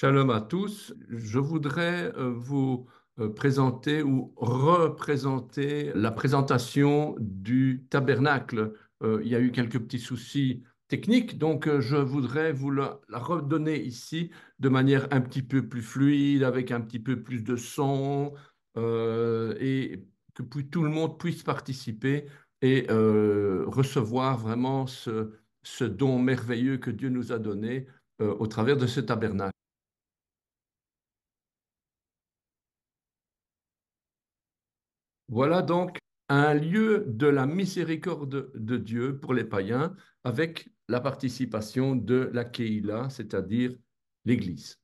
Shalom à tous. Je voudrais euh, vous euh, présenter ou représenter la présentation du tabernacle. Euh, il y a eu quelques petits soucis techniques, donc je voudrais vous la, redonner ici de manière un petit peu plus fluide, avec un petit peu plus de son, et que tout le monde puisse participer et recevoir vraiment ce, don merveilleux que Dieu nous a donné au travers de ce tabernacle. Voilà donc un lieu de la miséricorde de Dieu pour les païens avec la participation de la c'est-à-dire l'Église.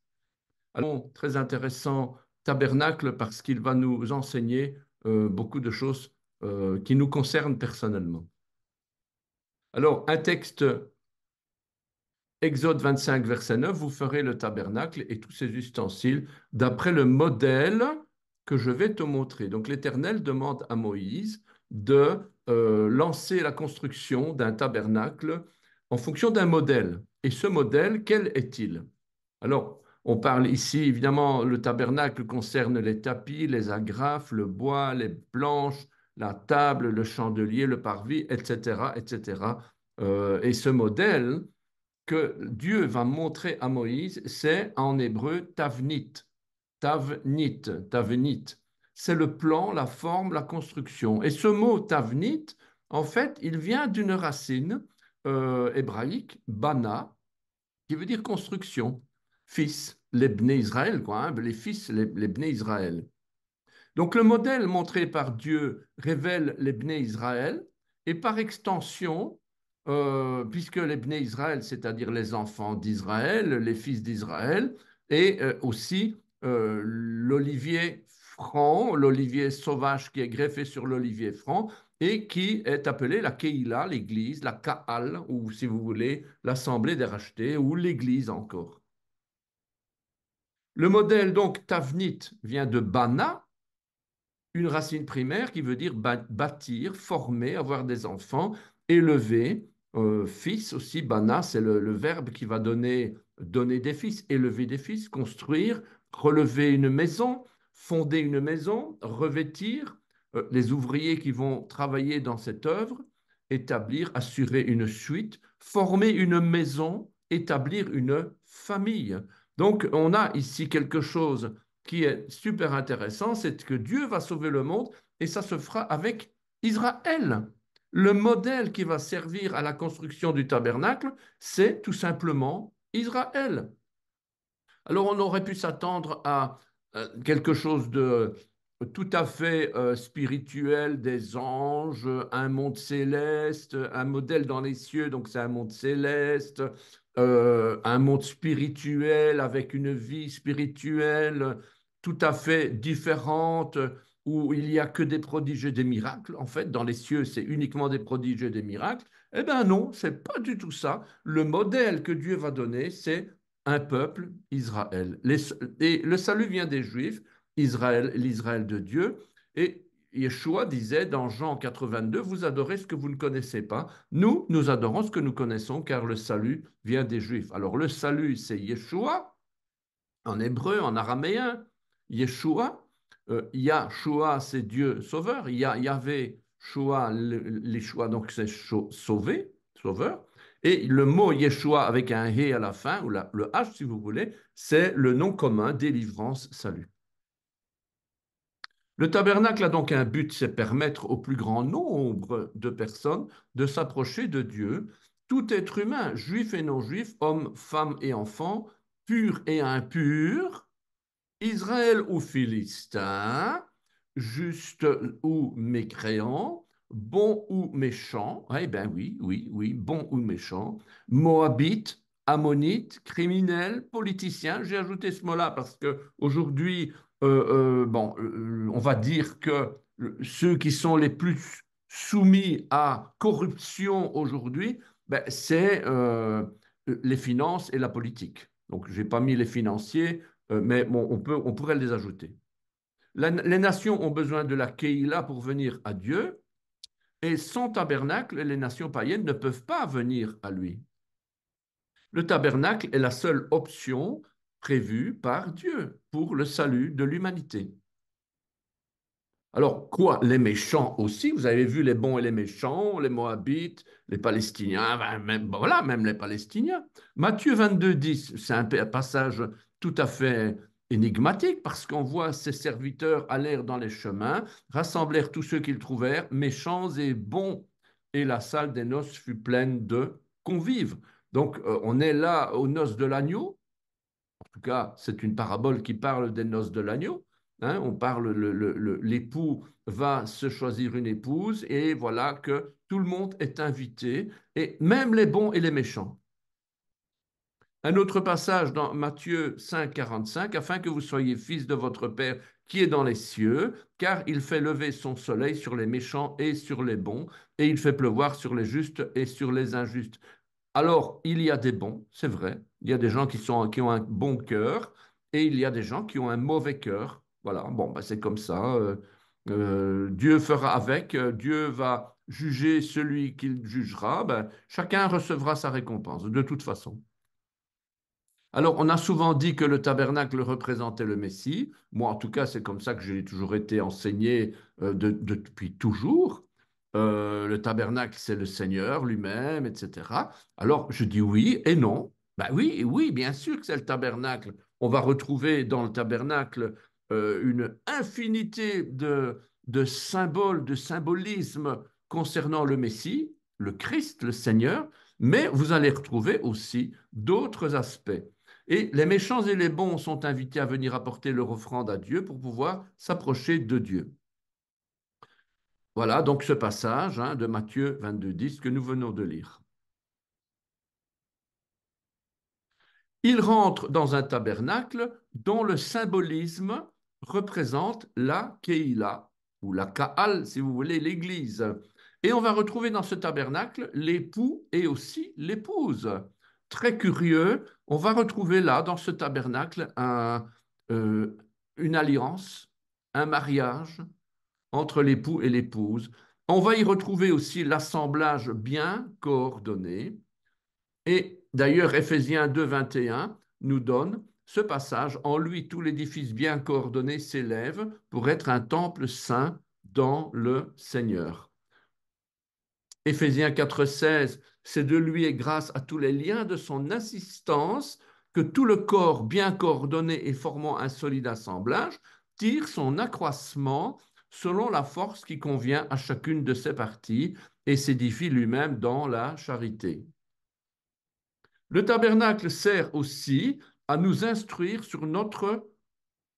Alors, très intéressant tabernacle parce qu'il va nous enseigner euh, beaucoup de choses euh, qui nous concernent personnellement. Alors, un texte, Exode 25, verset 9, vous ferez le tabernacle et tous ses ustensiles d'après le modèle que je vais te montrer. Donc l'Éternel demande à Moïse de euh, lancer la construction d'un tabernacle en fonction d'un modèle. Et ce modèle, quel est-il Alors, on parle ici, évidemment, le tabernacle concerne les tapis, les agrafes, le bois, les planches, la table, le chandelier, le parvis, etc. etc. Euh, et ce modèle que Dieu va montrer à Moïse, c'est en hébreu tavnit. Tavnit, Tavnit. C'est le plan, la forme, la construction. Et ce mot Tavnit, en fait, il vient d'une racine euh, hébraïque, Bana, qui veut dire construction, fils, les Israël, quoi, hein, les fils, les, Israël. Donc le modèle montré par Dieu révèle les Israël et par extension, euh, puisque les Bné Israël, c'est-à-dire les enfants d'Israël, les fils d'Israël, et euh, aussi euh, l'olivier franc, l'olivier sauvage qui est greffé sur l'olivier franc et qui est appelé la keila, l'église, la Kaal, ou si vous voulez, l'assemblée des rachetés, ou l'église encore. Le modèle donc Tavnit vient de Bana, une racine primaire qui veut dire bâtir, former, avoir des enfants, élever, euh, fils aussi, Bana, c'est le, le, verbe qui va donner, donner des fils, élever des fils, construire, relever une maison, fonder une maison, revêtir euh, les ouvriers qui vont travailler dans cette œuvre, établir, assurer une suite, former une maison, établir une famille. Donc on a ici quelque chose qui est super intéressant, c'est que Dieu va sauver le monde et ça se fera avec Israël. Le modèle qui va servir à la construction du tabernacle, c'est tout simplement Israël. Alors on aurait pu s'attendre à euh, quelque chose de euh, tout à fait euh, spirituel des anges, un monde céleste, un modèle dans les cieux, donc c'est un monde céleste, un monde spirituel avec une vie spirituelle tout à fait différente où il n'y a que des prodiges et des miracles. En fait, dans les cieux, c'est uniquement des prodiges et des miracles. Eh bien non, c'est pas du tout ça. Le modèle que Dieu va donner, c'est un peuple, Israël. et le salut vient des Juifs, Israël, l'Israël de Dieu. Et Yeshua disait dans Jean 82, vous adorez ce que vous ne connaissez pas. Nous, nous adorons ce que nous connaissons, car le salut vient des Juifs. Alors le salut, c'est Yeshua, en hébreu, en araméen, Yeshua. Euh, Yahshua, c'est Dieu sauveur. Yah, Yahvé, Shua, les choix, donc c'est sauvé, sauveur. Et le mot Yeshua avec un he » à la fin, ou le H si vous voulez, c'est le nom commun délivrance, salut. Le tabernacle a donc un but, c'est permettre au plus grand nombre de personnes de s'approcher de Dieu. Tout être humain, juif et non juif, homme, femme et enfant, pur et impur, Israël ou Philistin, juste ou mécréant, bon ou méchant, eh bien oui, oui, oui, bon ou méchant, moabite, ammonite, criminel, politicien. J'ai ajouté ce mot-là parce que aujourd'hui, euh, euh, bon, euh, on va dire que ceux qui sont les plus soumis à corruption aujourd'hui, ben, c'est les finances et la politique. Donc, je n'ai pas mis les financiers, mais on, peut, on pourrait les ajouter. les nations ont besoin de la Keïla pour venir à Dieu, et sans tabernacle, les nations païennes ne peuvent pas venir à lui. Le tabernacle est la seule option prévue par Dieu pour le salut de l'humanité. Alors quoi, les méchants aussi Vous avez vu les bons et les méchants, les Moabites, les Palestiniens, même, voilà, même les Palestiniens. Matthieu 22, 10, c'est un passage tout à fait énigmatique parce qu'on voit ses serviteurs allèrent dans les chemins, rassemblèrent tous ceux qu'ils trouvèrent, méchants et bons, et la salle des noces fut pleine de convives. Donc euh, on est là aux noces de l'agneau. En tout cas, c'est une parabole qui parle des noces de l'agneau. Hein. on parle, l'époux va se choisir une épouse et voilà que tout le monde est invité, et même les bons et les méchants. Un autre passage dans Matthieu 5, 45, afin que vous soyez fils de votre Père qui est dans les cieux, car il fait lever son soleil sur les méchants et sur les bons, et il fait pleuvoir sur les justes et sur les injustes. Alors, il y a des bons, c'est vrai, il y a des gens qui, sont, qui ont un bon cœur, et il y a des gens qui ont un mauvais cœur. Voilà, bon, ben, c'est comme ça. Euh, euh, Dieu fera avec, euh, Dieu va juger celui qu'il jugera, ben, chacun recevra sa récompense, de toute façon. Alors, on a souvent dit que le tabernacle représentait le Messie. Moi, en tout cas, c'est comme ça que j'ai toujours été enseigné euh, depuis toujours. Euh, le tabernacle, c'est le Seigneur lui-même, etc. Alors, je dis oui et non. Ben oui, oui, bien sûr que c'est le tabernacle. On va retrouver dans le tabernacle euh, une infinité de, de symboles, de symbolismes concernant le Messie, le Christ, le Seigneur, mais vous allez retrouver aussi d'autres aspects. Et les méchants et les bons sont invités à venir apporter leur offrande à Dieu pour pouvoir s'approcher de Dieu. Voilà donc ce passage hein, de Matthieu 22, 10 que nous venons de lire. Il rentre dans un tabernacle dont le symbolisme représente la Keïla, ou la Kaal, si vous voulez, l'église. Et on va retrouver dans ce tabernacle l'époux et aussi l'épouse très curieux, on va retrouver là, dans ce tabernacle, euh, une alliance, un mariage entre l'époux et l'épouse. On va y retrouver aussi l'assemblage bien coordonné. Et d'ailleurs, Ephésiens 2, 21 nous donne ce passage. En lui, tout l'édifice bien coordonné s'élève pour être un temple saint dans le Seigneur. Éphésiens 4.16, c'est de lui et grâce à tous les liens de son assistance que tout le corps bien coordonné et formant un solide assemblage tire son accroissement selon la force qui convient à chacune de ses parties et s'édifie lui-même dans la charité. Le tabernacle sert aussi à nous instruire sur notre,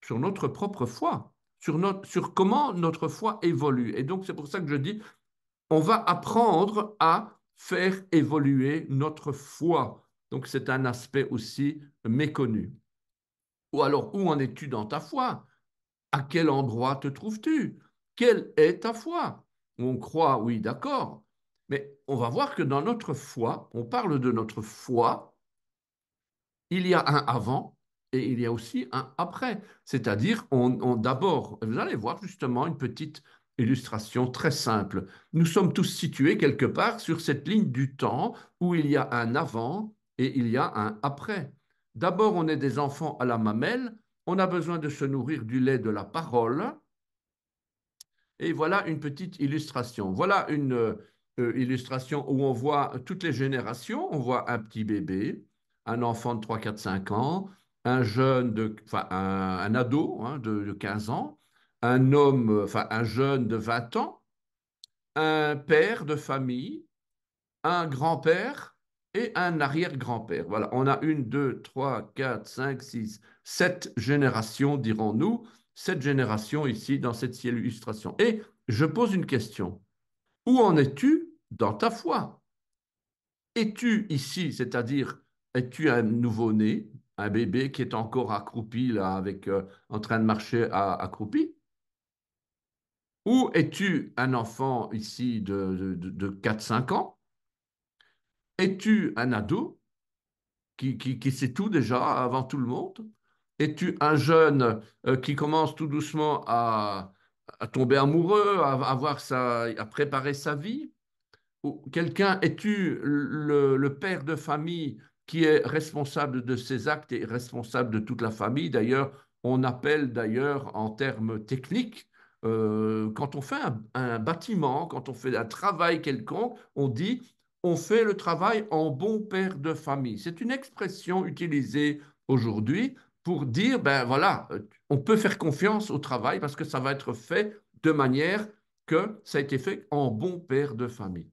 sur notre propre foi, sur, notre, sur comment notre foi évolue. Et donc c'est pour ça que je dis on va apprendre à faire évoluer notre foi. Donc c'est un aspect aussi méconnu. Ou alors, où en es-tu dans ta foi À quel endroit te trouves-tu Quelle est ta foi On croit, oui, d'accord. Mais on va voir que dans notre foi, on parle de notre foi, il y a un avant et il y a aussi un après. C'est-à-dire, on, on d'abord, vous allez voir justement une petite illustration très simple. Nous sommes tous situés quelque part sur cette ligne du temps où il y a un avant et il y a un après. D'abord, on est des enfants à la mamelle, on a besoin de se nourrir du lait de la parole. Et voilà une petite illustration. Voilà une euh, illustration où on voit toutes les générations. On voit un petit bébé, un enfant de 3, 4, 5 ans, un jeune, de, enfin, un, ado hein, de 15 ans, un homme, enfin un jeune de 20 ans, un père de famille, un grand-père et un arrière-grand-père. Voilà, on a une, deux, trois, quatre, cinq, six, sept générations, dirons-nous, sept générations ici dans cette illustration. Et je pose une question. Où en es-tu dans ta foi Es-tu ici, c'est-à-dire, es-tu un nouveau-né, un bébé qui est encore accroupi là, avec, euh, en train de marcher accroupi ou es-tu un enfant ici de, de, 4-5 ans Es-tu un ado qui, qui, sait tout déjà avant tout le monde Es-tu un jeune euh, qui commence tout doucement à, tomber amoureux, à, avoir sa, à préparer sa vie Ou quelqu'un, es-tu le, le père de famille qui est responsable de ses actes et responsable de toute la famille D'ailleurs, on appelle d'ailleurs en termes techniques euh, quand on fait un, bâtiment, quand on fait un travail quelconque, on dit on fait le travail en bon père de famille. C'est une expression utilisée aujourd'hui pour dire ben voilà, euh, on peut faire confiance au travail parce que ça va être fait de manière que ça a été fait en bon père de famille.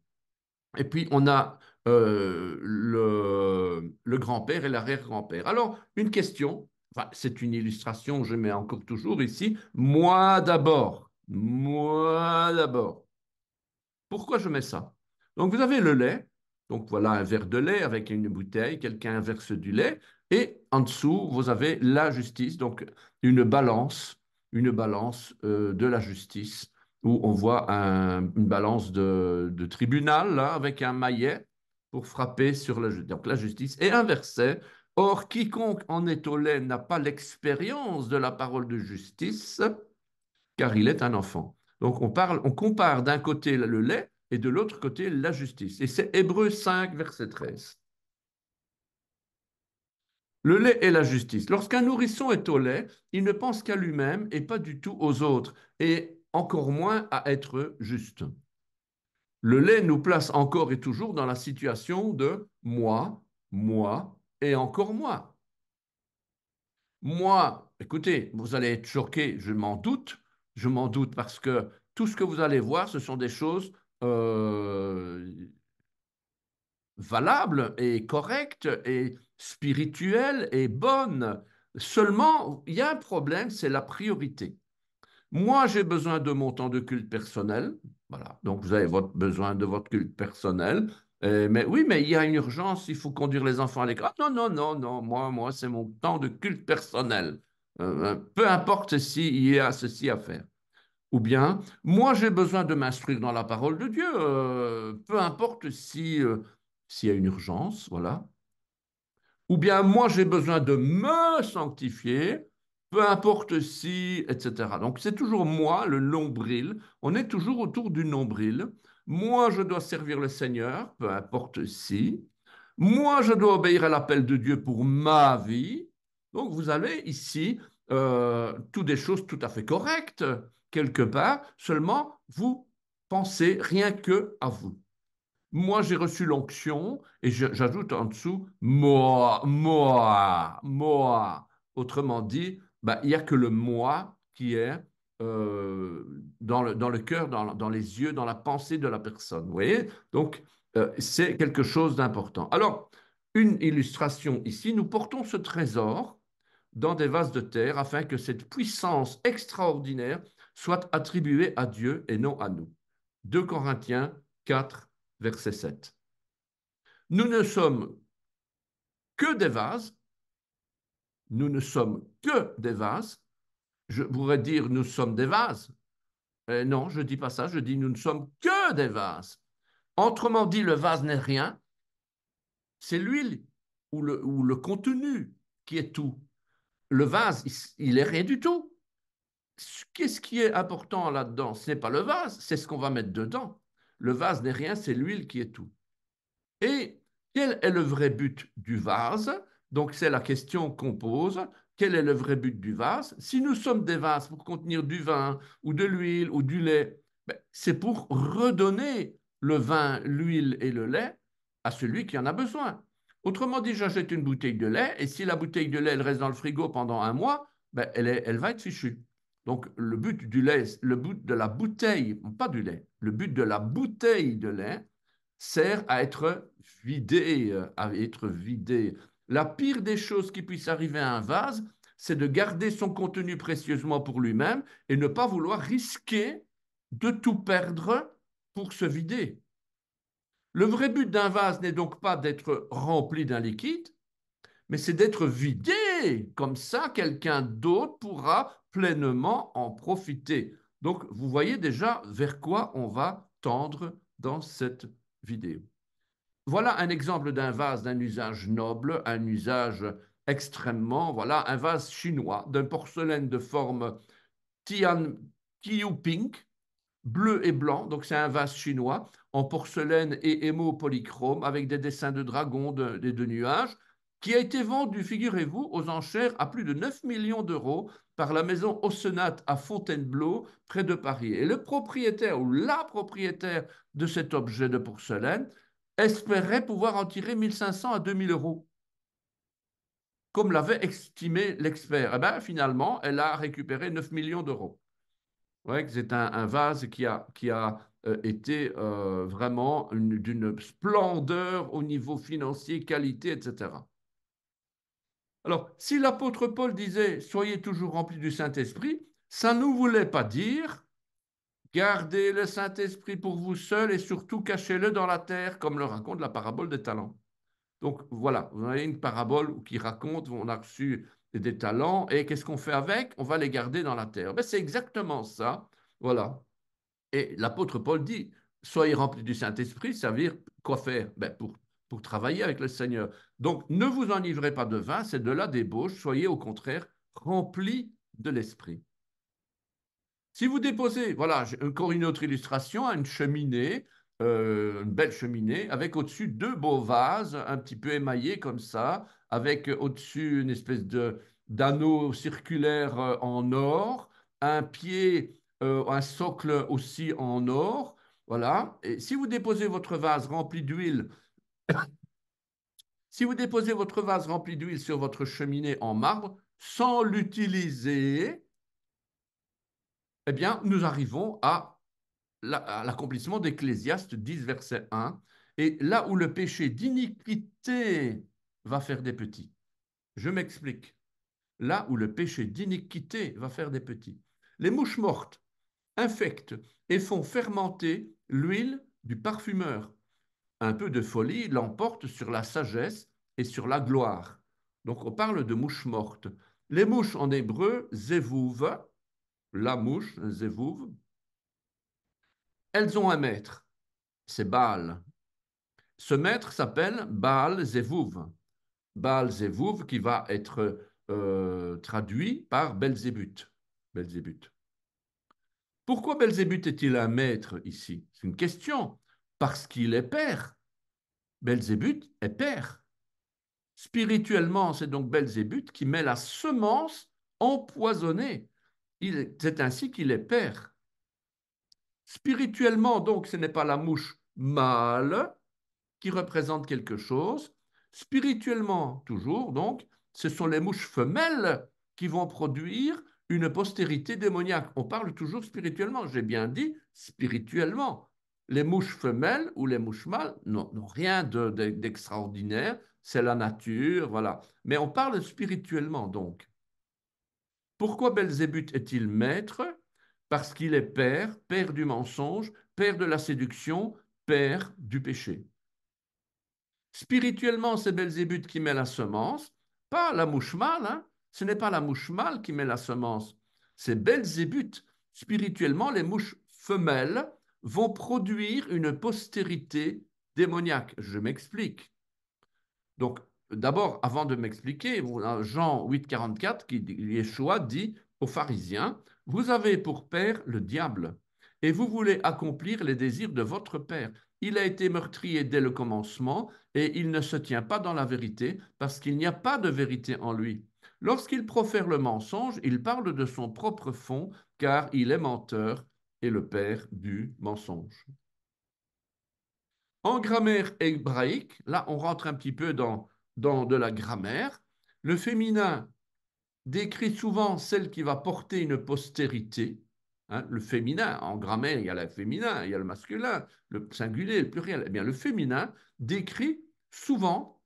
Et puis on a euh, le, le grand-père et l'arrière-grand-père. Alors, une question c'est une illustration, je mets encore toujours ici, moi d'abord, moi d'abord. Pourquoi je mets ça Donc vous avez le lait, donc voilà un verre de lait avec une bouteille, quelqu'un verse du lait, et en dessous, vous avez la justice, donc une balance, une balance euh, de la justice, où on voit une balance de, tribunal, avec un maillet pour frapper sur la justice. Donc la justice, et un Or, quiconque en est au lait n'a pas l'expérience de la parole de justice, car il est un enfant. Donc, on, parle, on compare d'un côté le lait et de l'autre côté la justice. Et c'est Hébreu 5, verset 13. Le lait et la justice. Lorsqu'un nourrisson est au lait, il ne pense qu'à lui-même et pas du tout aux autres, et encore moins à être juste. Le lait nous place encore et toujours dans la situation de moi, moi, et encore moi. Moi, écoutez, vous allez être choqués, je m'en doute, je m'en doute parce que tout ce que vous allez voir, ce sont des choses euh, valables et correctes et spirituelles et bonnes. Seulement, il y a un problème, c'est la priorité. Moi, j'ai besoin de mon temps de culte personnel. Voilà. Donc, vous avez votre besoin de votre culte personnel. Euh, mais oui, mais il y a une urgence, il faut conduire les enfants à l'école. Ah, non, non, non, non, moi, moi, c'est mon temps de culte personnel. Euh, euh, peu importe s'il y a ceci à faire. Ou bien, moi, j'ai besoin de m'instruire dans la parole de Dieu, peu importe si, s'il y a une urgence, voilà. Ou bien, moi, j'ai besoin de me sanctifier, peu importe si, etc. Donc, c'est toujours moi, le nombril. On est toujours autour du nombril. Moi, je dois servir le Seigneur, peu importe si. Moi, je dois obéir à l'appel de Dieu pour ma vie. Donc, vous avez ici euh, toutes des choses tout à fait correctes, quelque part. Seulement, vous pensez rien que à vous. Moi, j'ai reçu l'onction, et j'ajoute en dessous, moi, moi, moi. Autrement dit, bah, il n'y a que le moi qui est euh, dans, le, dans le cœur, dans, les yeux, dans la pensée de la personne. Vous voyez Donc, euh, c'est quelque chose d'important. Alors, une illustration ici, nous portons ce trésor dans des vases de terre afin que cette puissance extraordinaire soit attribuée à Dieu et non à nous. 2 Corinthiens 4, verset 7. Nous ne sommes que des vases, nous ne sommes que des vases je pourrais dire nous sommes des vases. Et euh, non, je ne dis pas ça, je dis nous ne sommes que des vases. Autrement dit, le vase n'est rien, c'est l'huile ou le, ou le contenu qui est tout. Le vase, il n'est rien du tout. Qu'est-ce qui est important là-dedans Ce n'est pas le vase, c'est ce qu'on va mettre dedans. Le vase n'est rien, c'est l'huile qui est tout. Et quel est le vrai but du vase donc c'est la question qu'on pose. Quel est le vrai but du vase Si nous sommes des vases pour contenir du vin ou de l'huile ou du lait, ben, c'est pour redonner le vin, l'huile et le lait à celui qui en a besoin. Autrement dit, j'achète une bouteille de lait et si la bouteille de lait elle reste dans le frigo pendant un mois, ben, elle, elle va être fichue. Donc, le but du lait, le but de la bouteille, pas du lait, le but de la bouteille de lait sert à être vidé, euh, à être vidé. La pire des choses qui puisse arriver à un vase, c'est de garder son contenu précieusement pour lui-même et ne pas vouloir risquer de tout perdre pour se vider. Le vrai but d'un vase n'est donc pas d'être rempli d'un liquide, mais c'est d'être vidé. Comme ça, quelqu'un d'autre pourra pleinement en profiter. Donc, vous voyez déjà vers quoi on va tendre dans cette vidéo voilà un exemple d'un vase d'un usage noble, un usage extrêmement, voilà, un vase chinois d'un porcelaine de forme Tian, Tiu Pink, bleu et blanc, donc c'est un vase chinois en porcelaine et émaux polychrome avec des dessins de dragons, et de, nuages, qui a été vendu, figurez-vous, aux enchères à plus de 9 millions d'euros par la maison Ossenat à Fontainebleau, près de Paris. Et le propriétaire ou la propriétaire de cet objet de porcelaine espérait pouvoir en tirer 1500 à 2000 euros, comme l'avait estimé l'expert. Et eh bien, finalement, elle a récupéré 9 millions d'euros. c'est un, vase qui a, qui a euh, été euh, vraiment d'une splendeur au niveau financier, qualité, etc. Alors, si l'apôtre Paul disait Soyez toujours remplis du Saint-Esprit, ça ne voulait pas dire Gardez le Saint-Esprit pour vous seul et surtout cachez-le dans la terre, comme le raconte la parabole des talents. Donc voilà, vous avez une parabole qui raconte, on a reçu des talents et qu'est-ce qu'on fait avec On va les garder dans la terre. Mais ben, c'est exactement ça. Voilà. Et l'apôtre Paul dit, soyez remplis du Saint-Esprit, ça veut dire quoi faire ben, pour, pour travailler avec le Seigneur. Donc ne vous enivrez pas de vin, c'est de la débauche, soyez au contraire remplis de l'Esprit. Si vous déposez, voilà, encore une autre illustration, une cheminée, euh, une belle cheminée, avec au-dessus deux beaux vases, un petit peu émaillés comme ça, avec au-dessus une espèce de d'anneau circulaire euh, en or, un pied, euh, un socle aussi en or, voilà. Et si vous déposez votre vase rempli d'huile, si vous déposez votre vase rempli d'huile sur votre cheminée en marbre, sans l'utiliser, eh bien, nous arrivons à l'accomplissement d'Ecclésiaste 10, verset 1. Et là où le péché d'iniquité va faire des petits. Je m'explique. Là où le péché d'iniquité va faire des petits. Les mouches mortes infectent et font fermenter l'huile du parfumeur. Un peu de folie l'emporte sur la sagesse et sur la gloire. Donc on parle de mouches mortes. Les mouches en hébreu, zévouve, la mouche, zévouv. elles ont un maître, c'est Baal. Ce maître s'appelle Baal zévouv Baal zévouv qui va être euh, traduit par Belzébuth. Belzébuth. Pourquoi Belzébuth est-il un maître ici C'est une question. Parce qu'il est père. Belzébuth est père. Spirituellement, c'est donc Belzébuth qui met la semence empoisonnée c'est ainsi qu'il est père. Spirituellement, donc, ce n'est pas la mouche mâle qui représente quelque chose. Spirituellement, toujours, donc, ce sont les mouches femelles qui vont produire une postérité démoniaque. On parle toujours spirituellement, j'ai bien dit spirituellement. Les mouches femelles ou les mouches mâles n'ont rien d'extraordinaire, c'est la nature, voilà. Mais on parle spirituellement, donc. Pourquoi Belzébuth est-il maître Parce qu'il est père, père du mensonge, père de la séduction, père du péché. Spirituellement, c'est Belzébuth qui met la semence, pas la mouche mâle. Hein. Ce n'est pas la mouche mâle qui met la semence, c'est Belzébuth. Spirituellement, les mouches femelles vont produire une postérité démoniaque. Je m'explique. Donc, d'abord, avant de m'expliquer, hein, Jean 8,44, 44, qui, Yeshua dit aux pharisiens, vous avez pour père le diable, et vous voulez accomplir les désirs de votre père. Il a été meurtrier dès le commencement, et il ne se tient pas dans la vérité, parce qu'il n'y a pas de vérité en lui. Lorsqu'il profère le mensonge, il parle de son propre fond, car il est menteur et le père du mensonge. En grammaire hébraïque, là on rentre un petit peu dans dans de la grammaire. Le féminin décrit souvent celle qui va porter une postérité. Hein, le féminin, en grammaire, il y a le féminin, il y a le masculin, le singulier, le pluriel. Eh bien, le féminin décrit souvent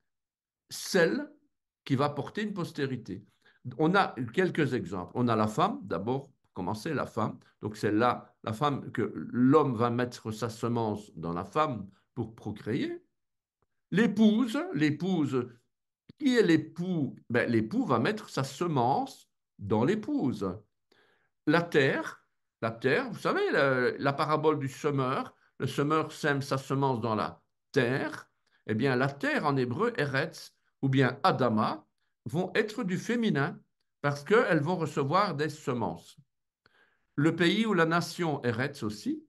celle qui va porter une postérité. On a quelques exemples. On a la femme, d'abord, pour commencer, la femme. Donc, celle-là, la femme que l'homme va mettre sa semence dans la femme pour procréer. L'épouse, l'épouse, qui est l'époux ben, L'époux va mettre sa semence dans l'épouse. La terre, la terre, vous savez, la, parabole du semeur, le semeur sème sa semence dans la terre. Eh bien, la terre en hébreu, Eretz, ou bien Adama, vont être du féminin parce qu'elles vont recevoir des semences. Le pays ou la nation, Eretz aussi.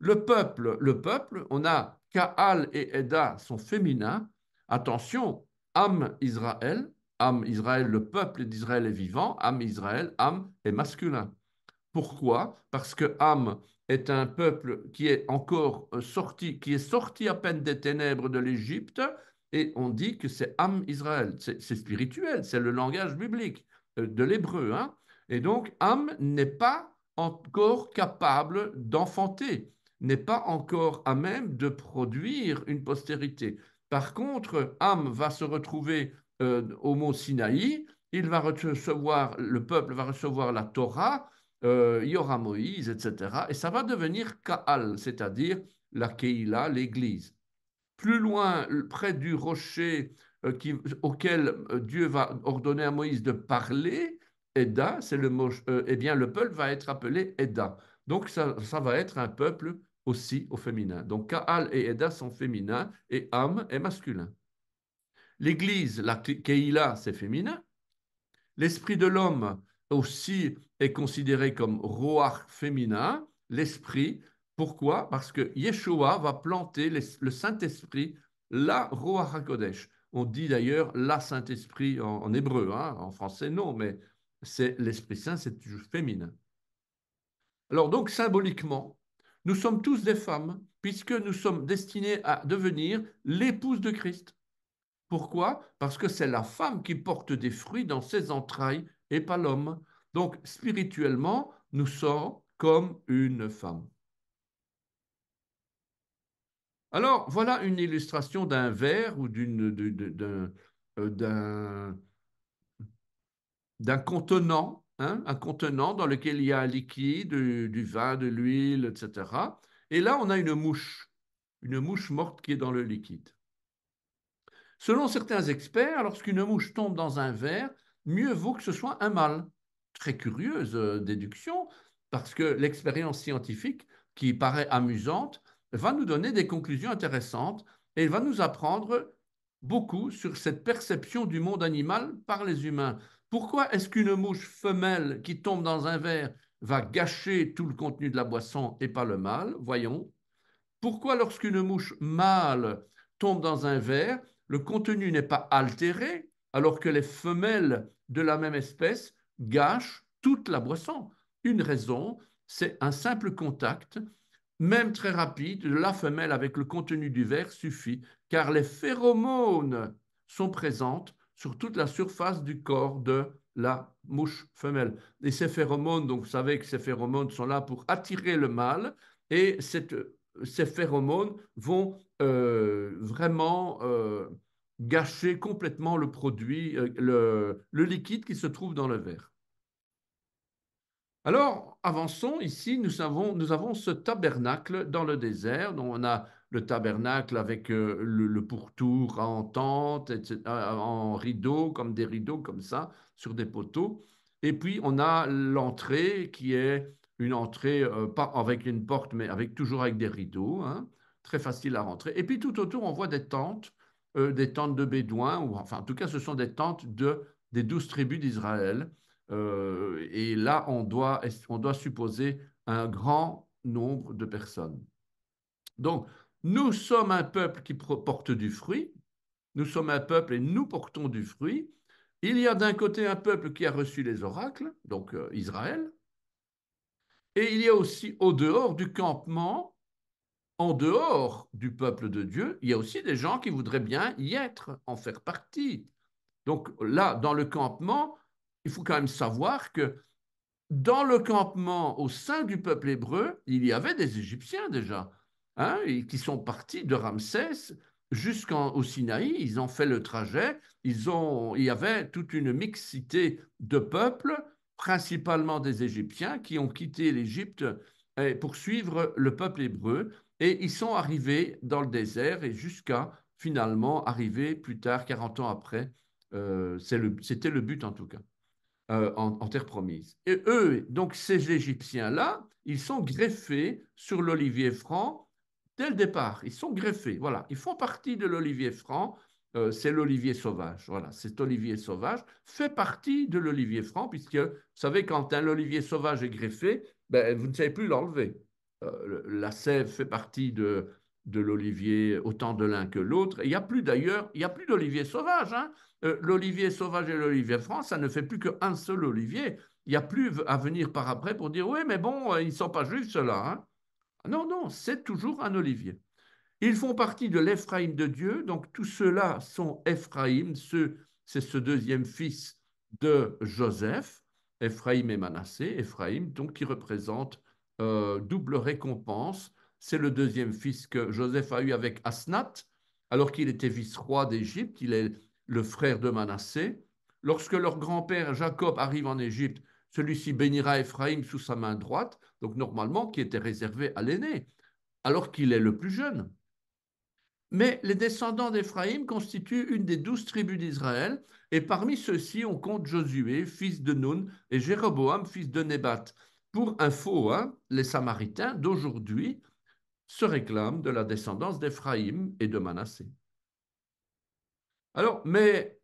Le peuple, le peuple, on a Kaal et Eda sont féminins. Attention, Am Israël, Am Israël, le peuple d'Israël est vivant, Am Israël, Am est masculin. Pourquoi Parce que Am est un peuple qui est encore euh, sorti, qui est sorti à peine des ténèbres de l'Égypte, et on dit que c'est Am Israël. C'est spirituel, c'est le langage biblique euh, de l'hébreu. Hein et donc, Am n'est pas encore capable d'enfanter, n'est pas encore à même de produire une postérité. Par contre, Ham va se retrouver euh, au mont Sinaï, il va recevoir, le peuple va recevoir la Torah, il euh, y aura Moïse, etc. Et ça va devenir Kaal, c'est-à-dire la Keïla, l'Église. Plus loin, près du rocher euh, auquel Dieu va ordonner à Moïse de parler, Eda, c'est le, eh bien, le peuple va être appelé Eda. Donc ça va être un peuple aussi au féminin. Donc Kaal et Eda sont féminins et Am est masculin. L'Église, la Keïla, c'est féminin. L'esprit de l'homme aussi est considéré comme Roach féminin, l'esprit. Pourquoi Parce que Yeshua va planter le Saint-Esprit, la Roach HaKodesh. On dit d'ailleurs la Saint-Esprit en, hébreu, hein, en français non, mais c'est l'Esprit Saint, c'est féminin. Alors donc symboliquement, nous sommes tous des femmes, puisque nous sommes destinés à devenir l'épouse de Christ. Pourquoi Parce que c'est la femme qui porte des fruits dans ses entrailles et pas l'homme. Donc spirituellement, nous sommes comme une femme. Alors voilà une illustration d'un verre ou euh, d'un contenant Hein, un contenant dans lequel il y a un liquide, du, euh, du vin, de l'huile, etc. Et là, on a une mouche, une mouche morte qui est dans le liquide. Selon certains experts, lorsqu'une mouche tombe dans un verre, mieux vaut que ce soit un mâle. Très curieuse euh, déduction, parce que l'expérience scientifique, qui paraît amusante, va nous donner des conclusions intéressantes et va nous apprendre beaucoup sur cette perception du monde animal par les humains. Pourquoi est-ce qu'une mouche femelle qui tombe dans un verre va gâcher tout le contenu de la boisson et pas le mâle Voyons. Pourquoi lorsqu'une mouche mâle tombe dans un verre, le contenu n'est pas altéré alors que les femelles de la même espèce gâchent toute la boisson Une raison, c'est un simple contact, même très rapide, de la femelle avec le contenu du verre suffit, car les phéromones sont présentes sur toute la surface du corps de la mouche femelle. Et ces phéromones, donc vous savez que ces phéromones sont là pour attirer le mâle, et ces euh, phéromones vont euh, vraiment euh, gâcher complètement le produit, le, liquide qui se trouve dans le verre. Alors, avançons ici, nous avons, nous avons ce tabernacle dans le désert, dont on a le tabernacle avec euh, le, pourtour en tente, euh, en rideaux, comme des rideaux comme ça, sur des poteaux. Et puis on a l'entrée qui est une entrée euh, pas avec une porte, mais avec toujours avec des rideaux, hein. très facile à rentrer. Et puis tout autour, on voit des tentes, des tentes de bédouins, ou enfin en tout cas, ce sont des tentes de, des douze tribus d'Israël. et là, on doit, on doit supposer un grand nombre de personnes. Donc, nous sommes un peuple qui porte du fruit, nous sommes un peuple et nous portons du fruit. Il y a d'un côté un peuple qui a reçu les oracles, donc euh, Israël, et il y a aussi au dehors du campement, en dehors du peuple de Dieu, il y a aussi des gens qui voudraient bien y être, en faire partie. Donc là, dans le campement, il faut quand même savoir que dans le campement, au sein du peuple hébreu, il y avait des Égyptiens déjà. Hein, et qui sont partis de Ramsès jusqu'au Sinaï, ils ont fait le trajet, ils ont, il y avait toute une mixité de peuples, principalement des Égyptiens, qui ont quitté l'Égypte euh, pour suivre le peuple hébreu, et ils sont arrivés dans le désert et jusqu'à finalement arriver plus tard, 40 ans après, euh, c'était le, but en tout cas, euh, en, en terre promise. Et eux, donc ces Égyptiens-là, ils sont greffés sur l'olivier franc dès le départ. Ils sont greffés, voilà. Ils font partie de l'olivier franc. Euh, c'est l'olivier sauvage, voilà. Cet olivier sauvage fait partie de l'olivier franc, puisque vous savez, quand un olivier sauvage est greffé, ben, vous ne savez plus l'enlever. Euh, la sève fait partie de, de l'olivier autant de l'un que l'autre. Il n'y a plus d'ailleurs, il n'y a plus d'olivier sauvage. Hein. Euh, l'olivier sauvage et l'olivier franc, ça ne fait plus qu'un seul olivier. Il n'y a plus à venir par après pour dire oui, mais bon, ils ne sont pas juifs ceux-là. Hein. Non, non, c'est toujours un olivier. Ils font partie de l'Éphraïm de Dieu, donc tous ceux-là sont Éphraïm, c'est ce deuxième fils de Joseph, Éphraïm et Manassé, Éphraïm, donc qui représente euh, double récompense. C'est le deuxième fils que Joseph a eu avec Asnat, alors qu'il était vice-roi d'Égypte, il est le frère de Manassé. Lorsque leur grand-père Jacob arrive en Égypte, celui-ci bénira Éphraïm sous sa main droite, donc normalement qui était réservé à l'aîné, alors qu'il est le plus jeune. Mais les descendants d'Éphraïm constituent une des douze tribus d'Israël, et parmi ceux-ci, on compte Josué, fils de Nun, et Jéroboam, fils de Nebat. Pour info, hein, les Samaritains d'aujourd'hui se réclament de la descendance d'Éphraïm et de Manassé. Alors, mais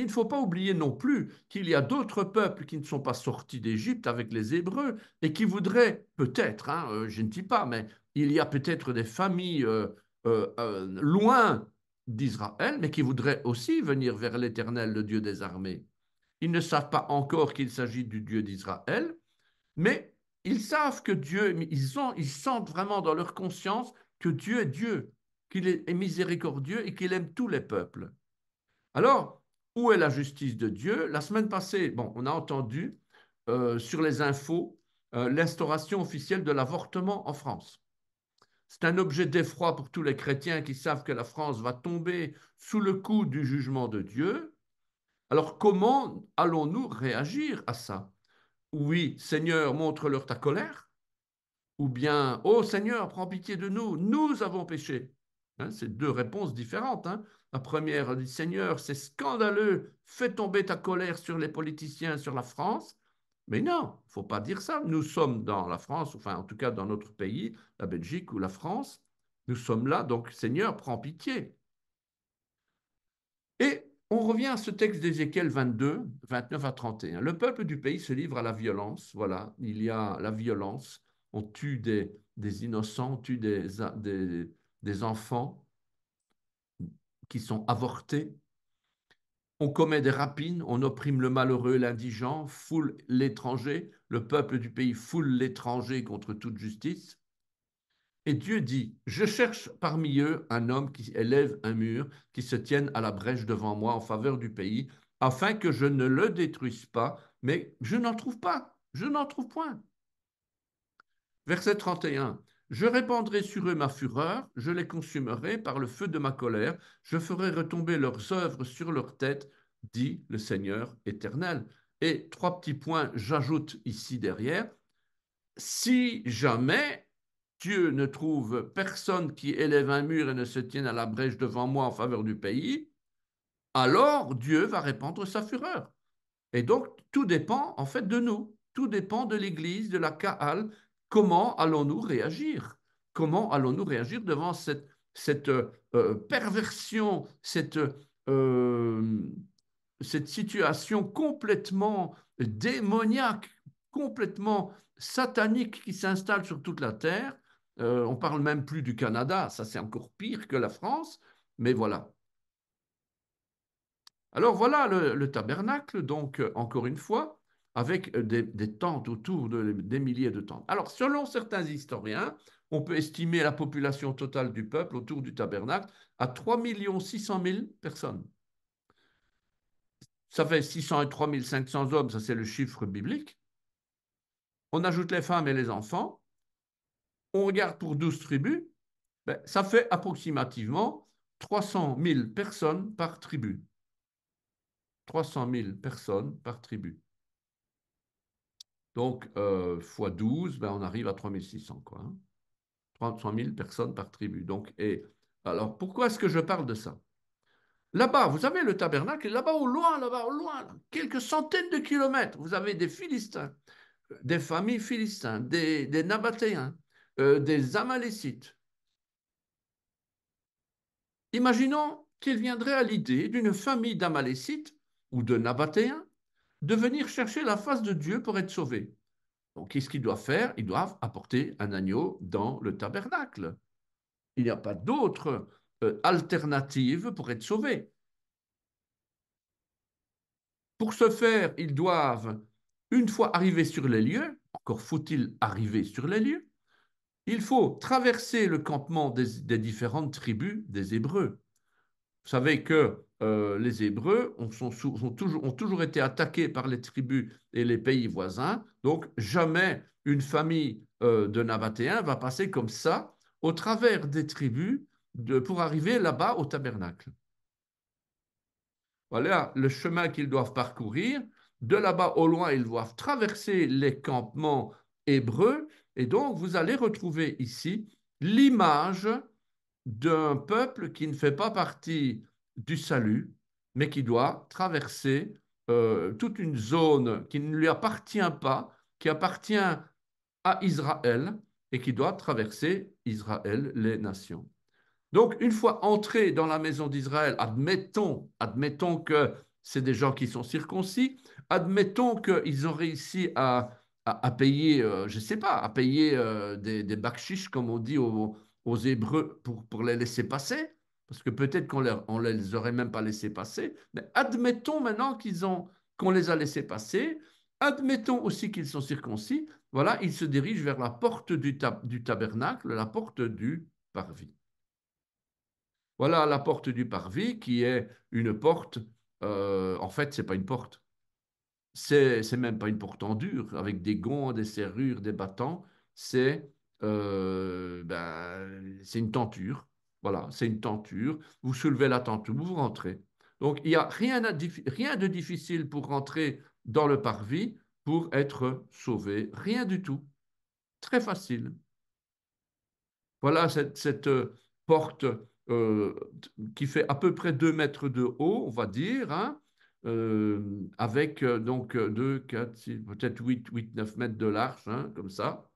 il ne faut pas oublier non plus qu'il y a d'autres peuples qui ne sont pas sortis d'Égypte avec les Hébreux et qui voudraient peut-être, hein, euh, je ne dis pas, mais il y a peut-être des familles euh, euh, loin d'Israël, mais qui voudraient aussi venir vers l'Éternel, le Dieu des armées. Ils ne savent pas encore qu'il s'agit du Dieu d'Israël, mais ils savent que Dieu, ils, ont, ils sentent vraiment dans leur conscience que Dieu est Dieu, qu'il est miséricordieux et qu'il aime tous les peuples. Alors, où est la justice de Dieu La semaine passée, on a entendu euh, sur les infos euh, l'instauration officielle de l'avortement en France. C'est un objet d'effroi pour tous les chrétiens qui savent que la France va tomber sous le coup du jugement de Dieu. Alors comment allons-nous réagir à ça Oui, Seigneur, montre-leur ta colère. Ou bien, oh, Seigneur, prends pitié de nous, nous avons péché. Hein, c'est deux réponses différentes. Hein. La première dit, Seigneur, c'est scandaleux, fais tomber ta colère sur les politiciens, sur la France. Mais non, il faut pas dire ça. Nous sommes dans la France, enfin en tout cas dans notre pays, la Belgique ou la France. Nous sommes là, donc Seigneur, prends pitié. Et on revient à ce texte d'Ézéchiel 22, 29 à 31. Le peuple du pays se livre à la violence. Voilà, il y a la violence. On tue des, innocents, on tue des, des enfants, qui sont avortés. On commet des rapines, on opprime le malheureux, l'indigent, foule l'étranger, le peuple du pays foule l'étranger contre toute justice. Et Dieu dit, je cherche parmi eux un homme qui élève un mur, qui se tienne à la brèche devant moi en faveur du pays, afin que je ne le détruise pas, mais je n'en trouve pas, je n'en trouve point. Verset 31, je répandrai sur eux ma fureur, je les consumerai par le feu de ma colère, je ferai retomber leurs œuvres sur leur tête, dit le Seigneur éternel. Et trois petits points j'ajoute ici derrière. Si jamais Dieu ne trouve personne qui élève un mur et ne se tienne à la brèche devant moi en faveur du pays, alors Dieu va répandre sa fureur. Et donc, tout dépend en fait de nous. Tout dépend de l'Église, de la Kaal, Comment allons-nous réagir Comment allons-nous réagir devant cette, cette euh, euh, perversion, cette, euh, cette situation complètement démoniaque, complètement satanique qui s'installe sur toute la Terre On parle même plus du Canada, ça c'est encore pire que la France, mais voilà. Alors voilà le tabernacle, donc encore une fois avec euh, des, tentes autour, de, des milliers de tentes. Alors, selon certains historiens, on peut estimer la population totale du peuple autour du tabernacle à 3 600 000 personnes. Ça fait 600 et 3 500 hommes, ça c'est le chiffre biblique. On ajoute les femmes et les enfants. On regarde pour 12 tribus. Ben, ça fait approximativement 300 000 personnes par tribu. 300 000 personnes par tribu. Donc, euh, fois 12, ben, on arrive à 3600, quoi. 000 hein. personnes par tribu. Donc, et alors, pourquoi est-ce que je parle de ça Là-bas, vous avez le tabernacle, là-bas, au loin, là-bas, au loin, quelques centaines de kilomètres, vous avez des Philistins, des familles philistins, des, Nabatéens, euh, des Amalécites. Imaginons qu'il viendrait à l'idée d'une famille d'Amalécites ou de Nabatéens de venir chercher la face de Dieu pour être sauvés. Donc, qu'est-ce qu'ils doivent faire Ils doivent apporter un agneau dans le tabernacle. Il n'y a pas d'autre euh, alternative pour être sauvé. Pour ce faire, ils doivent, une fois arrivés sur les lieux, encore faut-il arriver sur les lieux, il faut traverser le campement des différentes tribus des Hébreux. Vous savez que euh, les Hébreux ont, toujours, été attaqués par les tribus et les pays voisins, donc jamais une famille euh, de Nabatéens va passer comme ça au travers des tribus pour arriver là-bas au tabernacle. Voilà le chemin qu'ils doivent parcourir. De là-bas au loin, ils doivent traverser les campements hébreux. Et donc, vous allez retrouver ici l'image d'un peuple qui ne fait pas partie du salut, mais qui doit traverser euh, toute une zone qui ne lui appartient pas, qui appartient à Israël et qui doit traverser Israël, les nations. Donc, une fois entré dans la maison d'Israël, admettons, admettons que c'est des gens qui sont circoncis, admettons qu'ils ont réussi à, payer, euh, je ne sais pas, à payer euh, des, des comme on dit au, aux Hébreux pour, pour les laisser passer, parce que peut-être qu'on ne les aurait même pas laissés passer, mais admettons maintenant qu'ils ont qu'on les a laissés passer, admettons aussi qu'ils sont circoncis, voilà, ils se dirigent vers la porte du, du tabernacle, la porte du parvis. Voilà la porte du parvis qui est une porte, euh, en fait, ce n'est pas une porte. C'est même pas une porte en dur, avec des gonds, des serrures, des battants. C'est euh, ben, c'est une tenture. Voilà, c'est une tenture. Vous soulevez la tenture, vous rentrez. Donc, il n'y a rien, rien de difficile pour rentrer dans le parvis pour être sauvé. Rien du tout. Très facile. Voilà cette, euh, porte euh, qui fait à peu près 2 mètres de haut, on va dire, hein, avec donc 2, 4, 6, peut-être 8, 8, 9 mètres de large, hein, comme ça.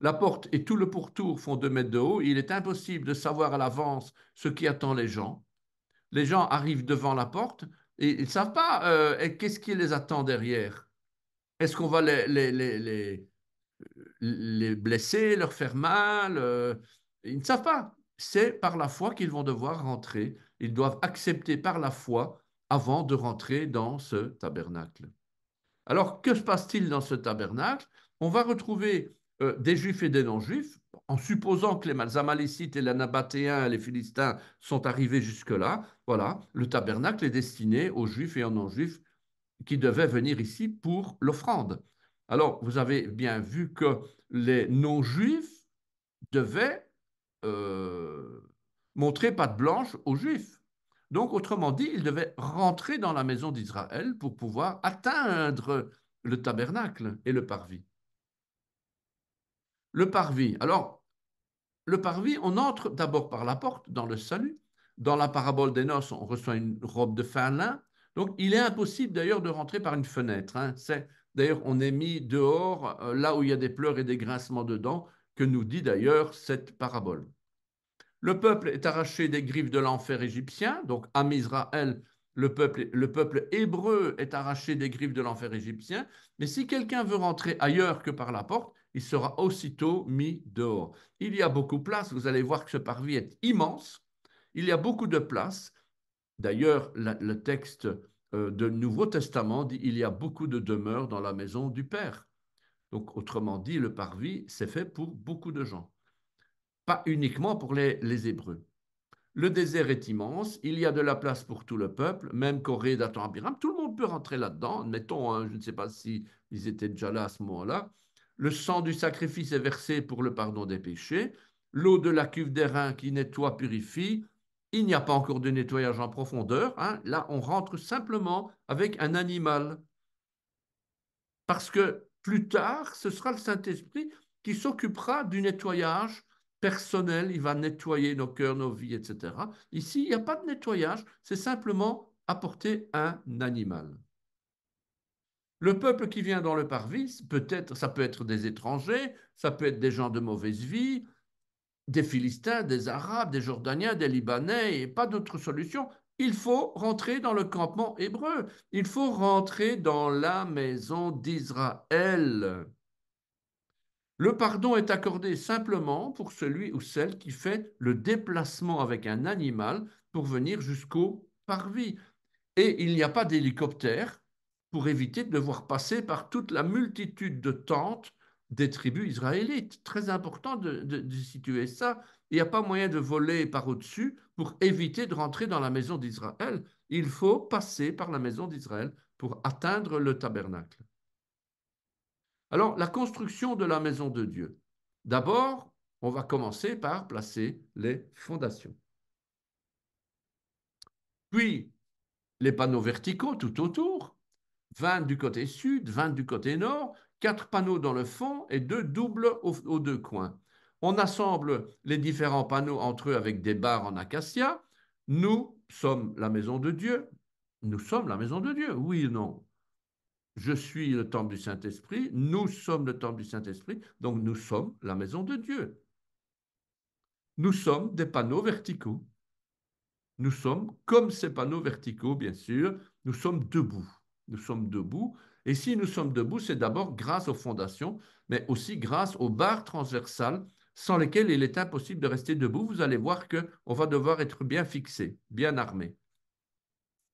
La porte et tout le pourtour font deux mètres de haut. Il est impossible de savoir à l'avance ce qui attend les gens. Les gens arrivent devant la porte et ils ne savent pas euh, qu'est-ce qui les attend derrière. Est-ce qu'on va les, les, les, blesser, leur faire mal euh? Ils ne savent pas. C'est par la foi qu'ils vont devoir rentrer. Ils doivent accepter par la foi avant de rentrer dans ce tabernacle. Alors, que se passe-t-il dans ce tabernacle On va retrouver euh, des juifs et des non-juifs, en supposant que les Amalécites et les Nabatéens et les Philistins sont arrivés jusque-là, voilà, le tabernacle est destiné aux juifs et aux non-juifs qui devaient venir ici pour l'offrande. Alors, vous avez bien vu que les non-juifs devaient euh, montrer patte blanche aux juifs. Donc, autrement dit, ils devaient rentrer dans la maison d'Israël pour pouvoir atteindre le tabernacle et le parvis le parvis. Alors, le parvis, on entre d'abord par la porte dans le salut. Dans la parabole des noces, on reçoit une robe de fin lin. Donc, il est impossible d'ailleurs de rentrer par une fenêtre. Hein. C'est D'ailleurs, on est mis dehors, euh, là où il y a des pleurs et des grincements dedans, que nous dit d'ailleurs cette parabole. Le peuple est arraché des griffes de l'enfer égyptien, donc à Israël, le peuple, le peuple hébreu est arraché des griffes de l'enfer égyptien, mais si quelqu'un veut rentrer ailleurs que par la porte, il sera aussitôt mis dehors. Il y a beaucoup de place, vous allez voir que ce parvis est immense, il y a beaucoup de place. D'ailleurs, le texte euh, du Nouveau Testament dit il y a beaucoup de demeures dans la maison du Père. Donc, autrement dit, le parvis, c'est fait pour beaucoup de gens, pas uniquement pour les, Hébreux. Le désert est immense, il y a de la place pour tout le peuple, même Corée d'Atan Abiram, tout le monde peut rentrer là-dedans, mettons, hein, je ne sais pas s'ils étaient déjà là à ce moment-là, le sang du sacrifice est versé pour le pardon des péchés, l'eau de la cuve d'airain qui nettoie purifie, il n'y a pas encore de nettoyage en profondeur, hein. là on rentre simplement avec un animal. Parce que plus tard, ce sera le Saint-Esprit qui s'occupera du nettoyage personnel, il va nettoyer nos cœurs, nos vies, etc. Ici, il n'y a pas de nettoyage, c'est simplement apporter un animal. Le peuple qui vient dans le parvis, peut-être, ça peut être des étrangers, ça peut être des gens de mauvaise vie, des Philistins, des Arabes, des Jordaniens, des Libanais, et pas d'autre solution. Il faut rentrer dans le campement hébreu. Il faut rentrer dans la maison d'Israël. Le pardon est accordé simplement pour celui ou celle qui fait le déplacement avec un animal pour venir jusqu'au parvis. Et il n'y a pas d'hélicoptère pour éviter de devoir passer par toute la multitude de tentes des tribus israélites. Très important de, situer ça. Il n'y a pas moyen de voler par au-dessus pour éviter de rentrer dans la maison d'Israël. Il faut passer par la maison d'Israël pour atteindre le tabernacle. Alors, la construction de la maison de Dieu. D'abord, on va commencer par placer les fondations. Puis, les panneaux verticaux tout autour, 20 du côté sud, 20 du côté nord, quatre panneaux dans le fond et deux doubles aux, deux coins. On assemble les différents panneaux entre eux avec des barres en acacia. Nous sommes la maison de Dieu. Nous sommes la maison de Dieu, oui ou non. Je suis le temple du Saint-Esprit, nous sommes le temple du Saint-Esprit, donc nous sommes la maison de Dieu. Nous sommes des panneaux verticaux. Nous sommes, comme ces panneaux verticaux, bien sûr, nous sommes debout. Nous sommes debout. Et si nous sommes debout, c'est d'abord grâce aux fondations, mais aussi grâce aux barres transversales sans lesquelles il est impossible de rester debout. Vous allez voir qu'on va devoir être bien fixé, bien armé.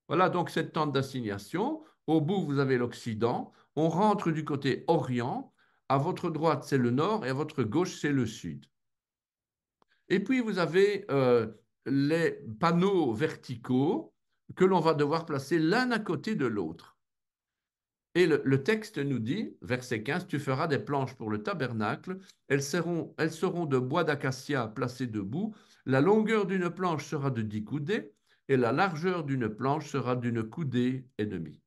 Voilà donc cette tente d'assignation. Au bout, vous avez l'Occident. On rentre du côté Orient. À votre droite, c'est le Nord et à votre gauche, c'est le Sud. Et puis, vous avez euh, les panneaux verticaux que l'on va devoir placer l'un à côté de l'autre. Et le, texte nous dit, verset 15, Tu feras des planches pour le tabernacle, elles seront, elles seront de bois d'acacia placées debout, la longueur d'une planche sera de dix coudées, et la largeur d'une planche sera d'une coudée et demie.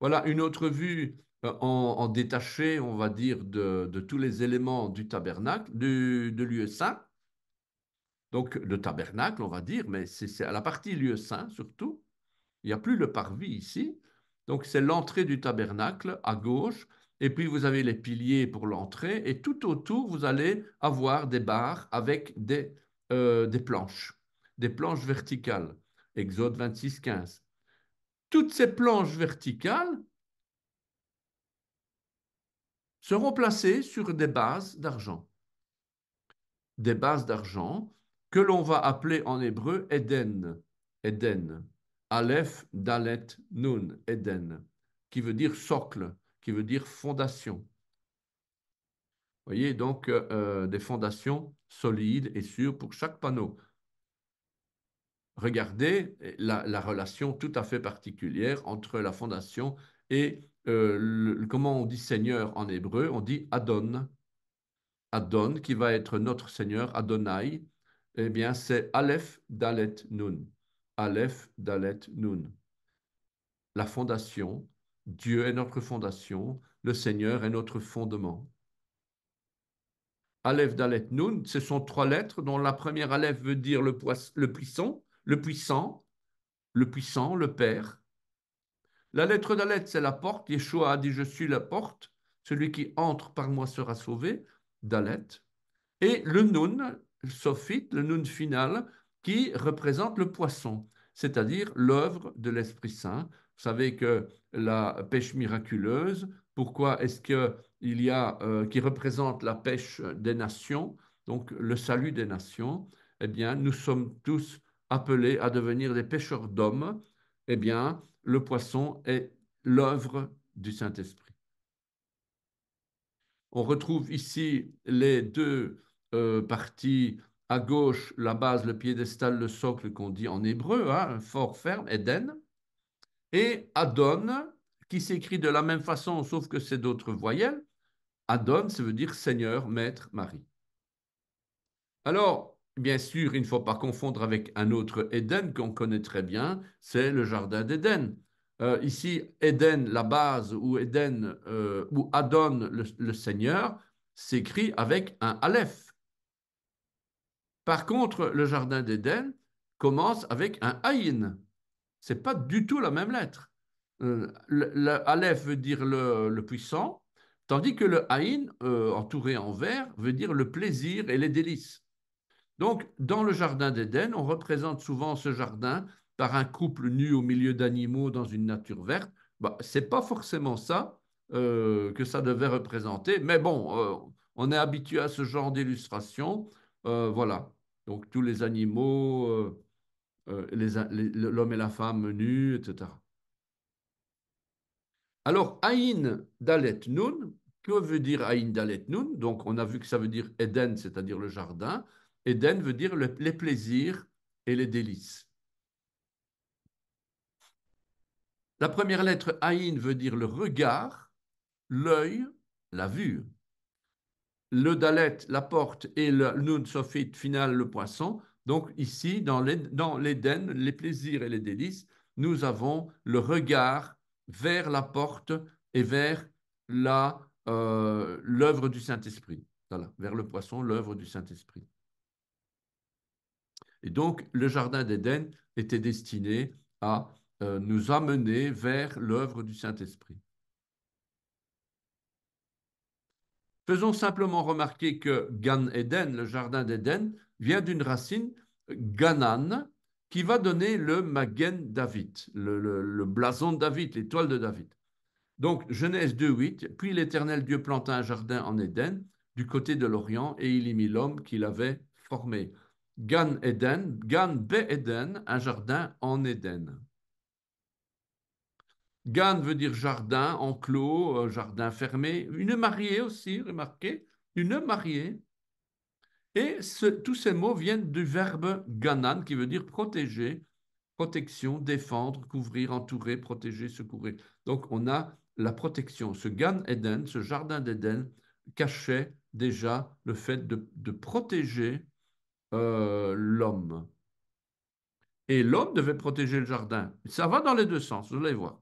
Voilà une autre vue euh, en, en détaché, on va dire, de, tous les éléments du tabernacle, du, de lieu saint. Donc le tabernacle, on va dire, mais c'est à la partie lieu saint surtout. Il n'y a plus le parvis ici. Donc c'est l'entrée du tabernacle à gauche. Et puis vous avez les piliers pour l'entrée. Et tout autour, vous allez avoir des barres avec des, euh, des planches, des planches verticales. Exode 26, 15. Toutes ces planches verticales seront placées sur des bases d'argent. Des bases d'argent que l'on va appeler en hébreu Eden », Eden. Aleph, Dalet, Nun, Eden, qui veut dire socle, qui veut dire fondation. Vous voyez, donc euh, euh, des fondations solides et sûres pour chaque panneau. Regardez la, relation tout à fait particulière entre la fondation et euh, comment on dit Seigneur en hébreu, on dit Adon. Adon, qui va être notre Seigneur, Adonai, eh bien c'est Aleph Dalet Nun. Aleph, Dalet, Nun. La fondation, Dieu est notre fondation, le Seigneur est notre fondement. Aleph, Dalet, Nun, ce sont trois lettres dont la première Aleph veut dire le, puissant, le puissant, le puissant, le Père. La lettre Dalet, c'est la porte. Yeshua a dit Je suis la porte. Celui qui entre par moi sera sauvé. Dalet. Et le Nun, sophite, le Nun final, qui représente le poisson, c'est-à-dire l'œuvre de l'Esprit Saint. Vous savez que la pêche miraculeuse, pourquoi est-ce qu'il y a, euh, qui représente la pêche des nations, donc le salut des nations, eh bien, nous sommes tous appelés à devenir des pêcheurs d'hommes, eh bien, le poisson est l'œuvre du Saint-Esprit. On retrouve ici les deux euh, parties à gauche la base, le piédestal, le socle qu'on dit en hébreu, un hein, fort ferme, Eden, et Adon, qui s'écrit de la même façon, sauf que c'est d'autres voyelles. Adon, ça veut dire Seigneur, Maître, Marie. Alors, bien sûr, il ne faut pas confondre avec un autre Éden qu'on connaît très bien, c'est le jardin d'Éden. Euh, ici, Eden, la base, ou Eden euh, ou Adon, le Seigneur, s'écrit avec un Aleph, par contre, le jardin d'Éden commence avec un aïn. Ce n'est pas du tout la même lettre. Euh, Aleph veut dire le, puissant, tandis que le aïn, euh, entouré en vert, veut dire le plaisir et les délices. Donc, dans le jardin d'Éden, on représente souvent ce jardin par un couple nu au milieu d'animaux dans une nature verte. Bah, ce n'est pas forcément ça euh, que ça devait représenter, mais bon, on est habitué à ce genre d'illustration. Euh, voilà. Donc tous les animaux, euh, euh, l'homme et la femme nus, etc. Alors, Aïn Dalet Nun, que veut dire Aïn Dalet Nun Donc, on a vu que ça veut dire Eden, c'est-à-dire le jardin. Eden veut dire les plaisirs et les délices. La première lettre Aïn veut dire le regard, l'œil, la vue le dalet, la porte, et le nun sofit, final, le poisson. Donc ici, dans l'Éden, les plaisirs et les délices, nous avons le regard vers la porte et vers euh, l'œuvre du Saint-Esprit. Voilà, vers le poisson, l'œuvre du Saint-Esprit. Et donc, le Jardin d'Éden était destiné à euh, nous amener vers l'œuvre du Saint-Esprit. Faisons simplement remarquer que Gan Eden, le jardin d'Éden, vient d'une racine Ganan, qui va donner le Magen David, le, blason de David, l'étoile de David. Donc, Genèse 2.8, puis l'Éternel Dieu planta un jardin en Éden, du côté de l'Orient, et il y mit l'homme qu'il avait formé. Gan Eden, Gan Be Eden, un jardin en Éden. Gan veut dire jardin, enclos, euh, jardin fermé. Une mariée aussi, remarquez, une mariée. Et tous ces mots viennent du verbe ganan, qui veut dire protéger, protection, défendre, couvrir, entourer, protéger, secourir. Donc on a la protection. Ce Gan Eden, ce jardin d'Éden, cachait déjà le fait de, protéger euh, l'homme. Et l'homme devait protéger le jardin. Ça va dans les deux sens, vous allez voir.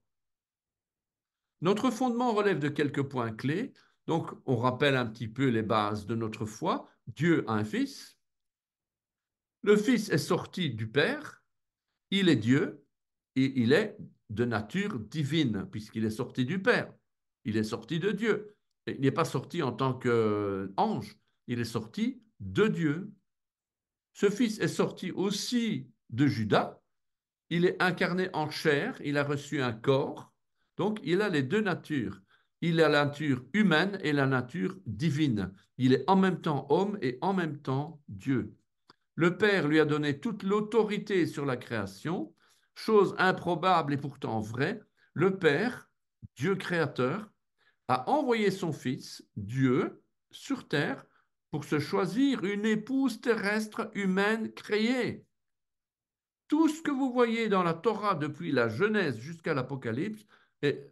Notre fondement relève de quelques points clés. Donc, on rappelle un petit peu les bases de notre foi. Dieu a un Fils. Le Fils est sorti du Père. Il est Dieu et il est de nature divine, puisqu'il est sorti du Père. Il est sorti de Dieu. Il n'est pas sorti en tant qu'ange, il est sorti de Dieu. Ce Fils est sorti aussi de Judas. Il est incarné en chair, il a reçu un corps donc, il a les deux natures. Il a la nature humaine et la nature divine. Il est en même temps homme et en même temps Dieu. Le Père lui a donné toute l'autorité sur la création, chose improbable et pourtant vraie. Le Père, Dieu créateur, a envoyé son Fils, Dieu, sur terre pour se choisir une épouse terrestre humaine créée. Tout ce que vous voyez dans la Torah depuis la Genèse jusqu'à l'Apocalypse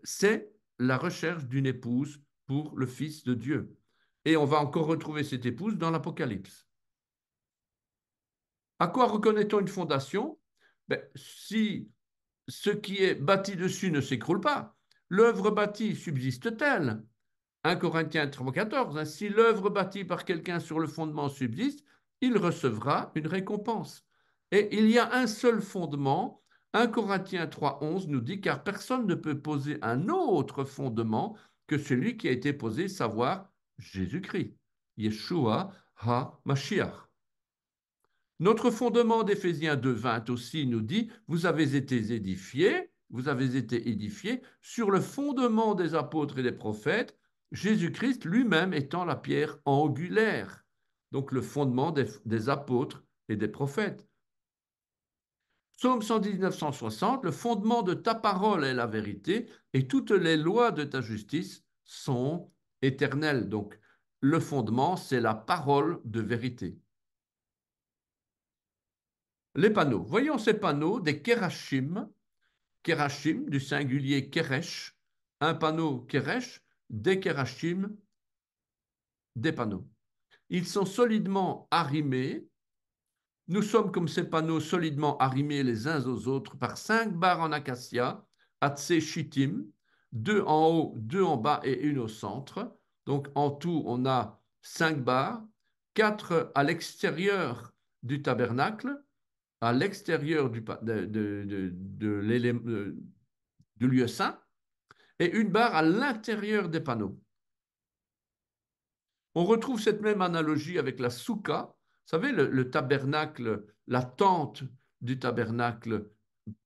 c'est la recherche d'une épouse pour le Fils de Dieu. Et on va encore retrouver cette épouse dans l'Apocalypse. À quoi reconnaît-on une fondation ben, Si ce qui est bâti dessus ne s'écroule pas, l'œuvre bâtie subsiste-t-elle 1 Corinthiens 3,14 hein, Si l'œuvre bâtie par quelqu'un sur le fondement subsiste, il recevra une récompense. Et il y a un seul fondement 1 Corinthiens 3.11 nous dit, car personne ne peut poser un autre fondement que celui qui a été posé, savoir Jésus-Christ. Yeshua ha-Mashiach. Notre fondement d'Éphésiens 2.20 aussi nous dit, vous avez été édifiés, vous avez été édifiés sur le fondement des apôtres et des prophètes, Jésus-Christ lui-même étant la pierre angulaire, donc le fondement des apôtres et des prophètes. Psaume 119, 160, le fondement de ta parole est la vérité, et toutes les lois de ta justice sont éternelles. Donc, le fondement, c'est la parole de vérité. Les panneaux. Voyons ces panneaux des Kerachim, Kerachim du singulier Keresh, un panneau Keresh, des Kerachim, des panneaux. Ils sont solidement arrimés nous sommes comme ces panneaux solidement arrimés les uns aux autres par cinq barres en acacia, atse deux en haut, deux en bas et une au centre. Donc en tout, on a cinq barres, quatre à l'extérieur du tabernacle, à l'extérieur du, du lieu saint, et une barre à l'intérieur des panneaux. On retrouve cette même analogie avec la soukha, savez, le, tabernacle, la tente du tabernacle,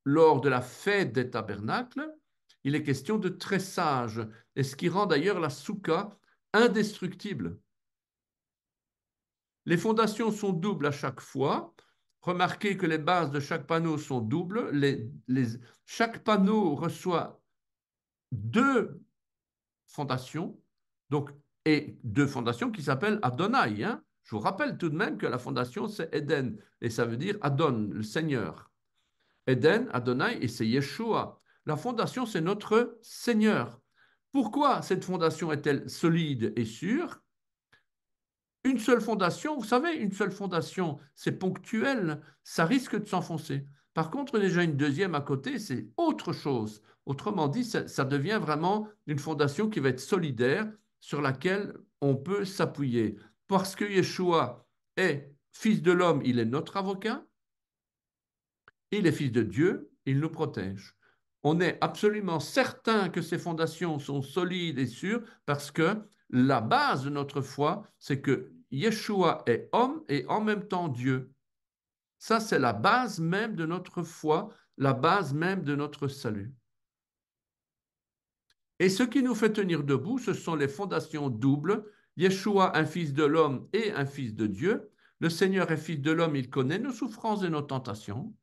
lors de la fête des tabernacles, il est question de tressage, et ce qui rend d'ailleurs la souka indestructible. Les fondations sont doubles à chaque fois. Remarquez que les bases de chaque panneau sont doubles. chaque panneau reçoit deux fondations, donc, et deux fondations qui s'appellent Adonai. Hein. Je vous rappelle tout de même que la fondation, c'est Eden, et ça veut dire Adon, le Seigneur. Eden, Adonai, et c'est Yeshua. La fondation, c'est notre Seigneur. Pourquoi cette fondation est-elle solide et sûre Une seule fondation, vous savez, une seule fondation, c'est ponctuel, ça risque de s'enfoncer. Par contre, déjà une deuxième à côté, c'est autre chose. Autrement dit, ça, devient vraiment une fondation qui va être solidaire, sur laquelle on peut s'appuyer parce que Yeshua est fils de l'homme, il est notre avocat, il est fils de Dieu, il nous protège. On est absolument certain que ces fondations sont solides et sûres parce que la base de notre foi, c'est que Yeshua est homme et en même temps Dieu. Ça, c'est la base même de notre foi, la base même de notre salut. Et ce qui nous fait tenir debout, ce sont les fondations doubles Yeshua, un fils de l'homme et un fils de Dieu. Le Seigneur est fils de l'homme, il connaît nos souffrances et nos tentations.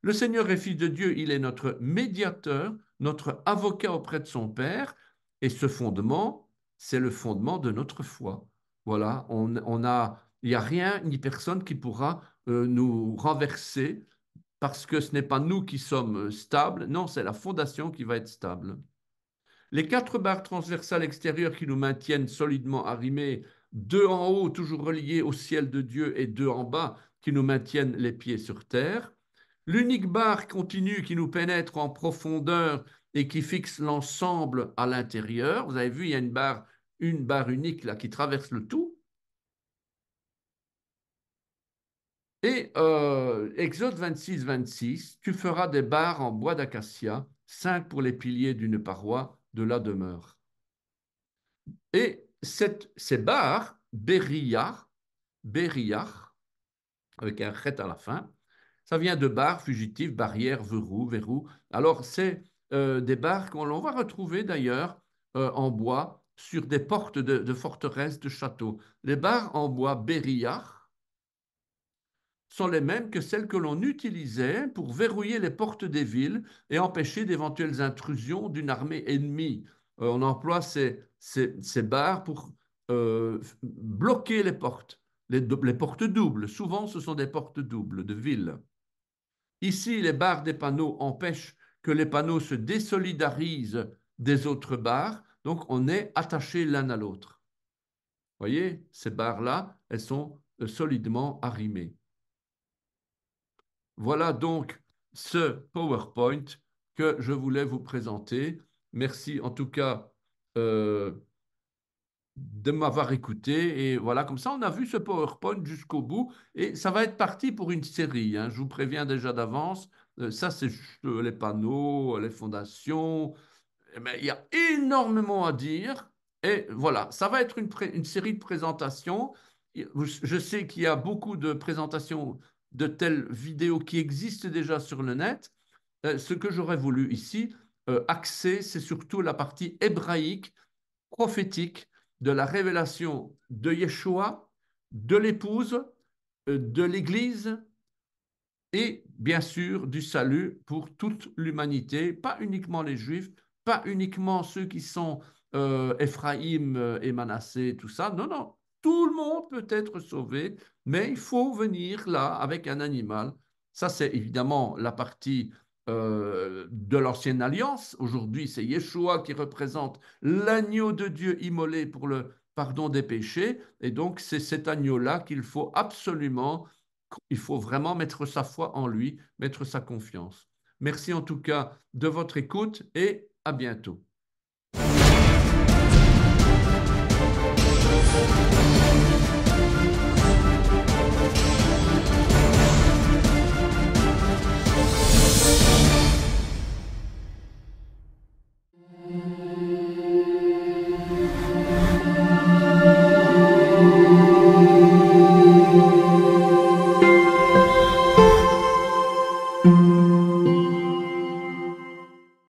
Le Seigneur est fils de Dieu, il est notre médiateur, notre avocat auprès de son Père. Et ce fondement, c'est le fondement de notre foi. Voilà, on, a, il n'y a rien ni personne qui pourra euh, nous renverser parce que ce n'est pas nous qui sommes euh, stables, non, c'est la fondation qui va être stable. Les quatre barres transversales extérieures qui nous maintiennent solidement arrimés, deux en haut, toujours reliées au ciel de Dieu, et deux en bas, qui nous maintiennent les pieds sur terre. L'unique barre continue qui nous pénètre en profondeur et qui fixe l'ensemble à l'intérieur. Vous avez vu, il y a une barre, une barre unique là qui traverse le tout. Et euh, Exode 26, 26, tu feras des barres en bois d'acacia, cinq pour les piliers d'une paroi de la demeure. Et cette, ces barres, Beriyah, Beriyah, avec un rête à la fin, ça vient de barres fugitives, barrières, verrou, verrou. Alors, c'est euh, des barres qu'on va retrouver d'ailleurs euh, en bois sur des portes de, forteresses, de châteaux. Les barres en bois Beriyah, sont les mêmes que celles que l'on utilisait pour verrouiller les portes des villes et empêcher d'éventuelles intrusions d'une armée ennemie. Euh, on emploie ces, barres pour euh, bloquer les portes, les, portes doubles. Souvent, ce sont des portes doubles de villes. Ici, les barres des panneaux empêchent que les panneaux se désolidarisent des autres barres, donc on est attaché l'un à l'autre. Vous Voyez, ces barres-là, elles sont euh, solidement arrimées. Voilà donc ce PowerPoint que je voulais vous présenter. Merci en tout cas euh, de m'avoir écouté. Et voilà, comme ça, on a vu ce PowerPoint jusqu'au bout. Et ça va être parti pour une série. Hein. Je vous préviens déjà d'avance. Euh, ça, c'est euh, les panneaux, les fondations. Mais eh ben, il y a énormément à dire. Et voilà, ça va être une série de présentations. Je sais qu'il y a beaucoup de présentations de telles vidéos qui existent déjà sur le net. Euh, ce que j'aurais voulu ici euh, axer, c'est surtout la partie hébraïque, prophétique, de la révélation de Yeshua, de l'épouse, euh, de l'Église et bien sûr du salut pour toute l'humanité, pas uniquement les Juifs, pas uniquement ceux qui sont Ephraïm et Manassé, tout ça, non, non, tout le monde peut être sauvé, mais il faut venir là avec un animal. Ça, c'est évidemment la partie euh, de l'ancienne alliance. Aujourd'hui, c'est Yeshua qui représente l'agneau de Dieu immolé pour le pardon des péchés. Et donc, c'est cet agneau-là qu'il faut absolument, il faut vraiment mettre sa foi en lui, mettre sa confiance. Merci en tout cas de votre écoute et à bientôt.